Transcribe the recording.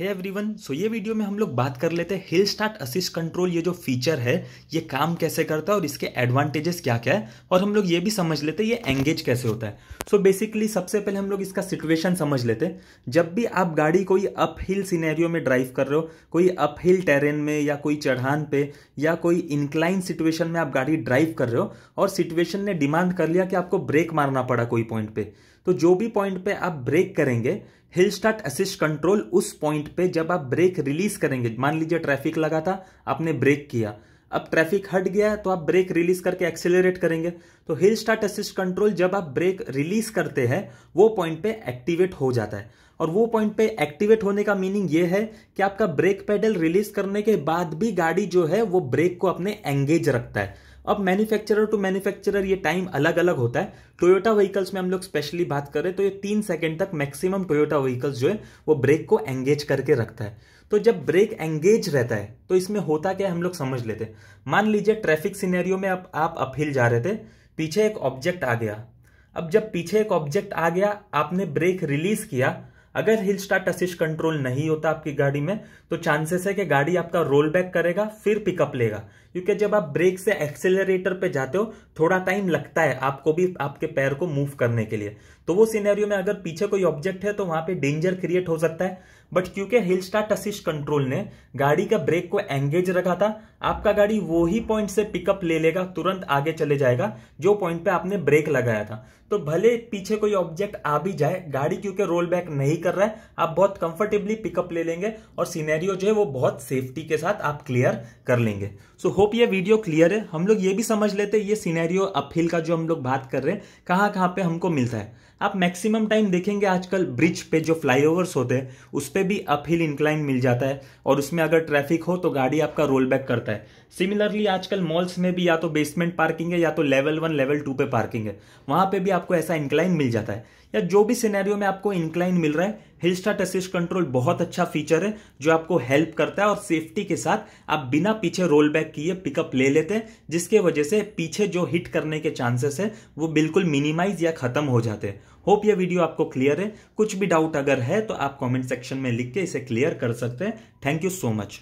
every everyone so ये video में हम लोग बात कर लेते हैं हिल स्टार्ट असिस्ट कंट्रोल ये जो फीचर है ये काम कैसे करता है और इसके एडवांटेजेस क्या क्या है और हम लोग ये भी समझ लेते हैं ये एंगेज कैसे होता है सो so बेसिकली सबसे पहले हम लोग इसका सिचुएशन समझ लेते हैं जब भी आप गाड़ी कोई अप हिल सीनेरियो में ड्राइव कर रहे हो कोई अप हिल टेरेन में या कोई चढ़ान पे या कोई इंक्लाइन सिचुएशन में आप गाड़ी ड्राइव कर रहे हो और सिचुएशन ने डिमांड कर लिया कि आपको ब्रेक मारना पड़ा कोई पॉइंट पे तो जो भी पॉइंट पे आप ब्रेक करेंगे हिल स्टार्ट असिस्ट कंट्रोल उस पॉइंट पे जब आप ब्रेक रिलीज करेंगे मान लीजिए ट्रैफिक लगा था आपने ब्रेक किया अब ट्रैफिक हट गया तो आप ब्रेक रिलीज करके एक्सेलरेट करेंगे तो हिल स्टार्ट असिस्ट कंट्रोल जब आप ब्रेक रिलीज करते हैं वो पॉइंट पे एक्टिवेट हो जाता है और वो पॉइंट पे एक्टिवेट होने का मीनिंग ये है कि आपका ब्रेक पेडल रिलीज करने के बाद भी गाड़ी जो है वो ब्रेक को अपने एंगेज रखता है अब मैन्युफैक्चरर टू मैन्युफैक्चरर ये टाइम अलग अलग होता है टोयोटा व्हीकल्स में हम लोग स्पेशली बात करें तो ये तीन सेकेंड तक मैक्सिमम टोयोटा व्हीकल्स जो है वो ब्रेक को एंगेज करके रखता है तो जब ब्रेक एंगेज रहता है तो इसमें होता क्या है हम लोग समझ लेते हैं मान लीजिए ट्रैफिक सिनेरियो में आप अपहिल जा रहे थे पीछे एक ऑब्जेक्ट आ गया अब जब पीछे एक ऑब्जेक्ट आ गया आपने ब्रेक रिलीज किया अगर हिल स्टार्ट असिस्ट कंट्रोल नहीं होता आपकी गाड़ी में तो चांसेस है कि गाड़ी आपका रोल बैक करेगा फिर पिकअप लेगा क्योंकि जब आप ब्रेक से एक्सेलरेटर पे जाते हो थोड़ा टाइम लगता है आपको भी आपके पैर को मूव करने के लिए तो वो सिनेरियो में अगर पीछे कोई ऑब्जेक्ट है तो वहां पे डेंजर क्रिएट हो सकता है बट क्योंकि हिल स्टार्ट असिस्ट कंट्रोल ने गाड़ी का ब्रेक को एंगेज रखा था आपका गाड़ी वो ही पॉइंट से पिकअप ले लेगा तुरंत आगे चले जाएगा जो पॉइंट पे आपने ब्रेक लगाया था तो भले पीछे कोई ऑब्जेक्ट आ भी जाए गाड़ी क्योंकि रोल बैक नहीं कर रहा है आप बहुत कंफर्टेबली पिकअप ले लेंगे और सीनेरियो जो है वो बहुत सेफ्टी के साथ आप क्लियर कर लेंगे सो so, होप ये वीडियो क्लियर है हम लोग ये भी समझ लेते हैं ये सिनेरियो अपहिल का जो हम लोग बात कर रहे हैं कहाँ कहाँ पे हमको मिलता है आप मैक्सिमम टाइम देखेंगे आजकल ब्रिज पे जो फ्लाईओवर्स होते हैं उस पर भी अपहिल इंक्लाइन मिल जाता है और उसमें अगर ट्रैफिक हो तो गाड़ी आपका रोल बैक करता है सिमिलरली आजकल मॉल्स में भी या तो बेसमेंट पार्किंग है या तो लेवल वन लेवल टू पे पार्किंग है वहां पे भी आपको ऐसा इंक्लाइन मिल जाता है या जो भी सिनेरियो में आपको इंक्लाइन मिल रहा है हिल स्टार्ट असिस्ट कंट्रोल बहुत अच्छा फीचर है जो आपको हेल्प करता है और सेफ्टी के साथ आप बिना पीछे रोल बैक किए पिकअप ले लेते हैं जिसके वजह से पीछे जो हिट करने के चांसेस है वो बिल्कुल मिनिमाइज या खत्म हो जाते हैं होप ये वीडियो आपको क्लियर है कुछ भी डाउट अगर है तो आप कमेंट सेक्शन में लिख के इसे क्लियर कर सकते हैं थैंक यू सो मच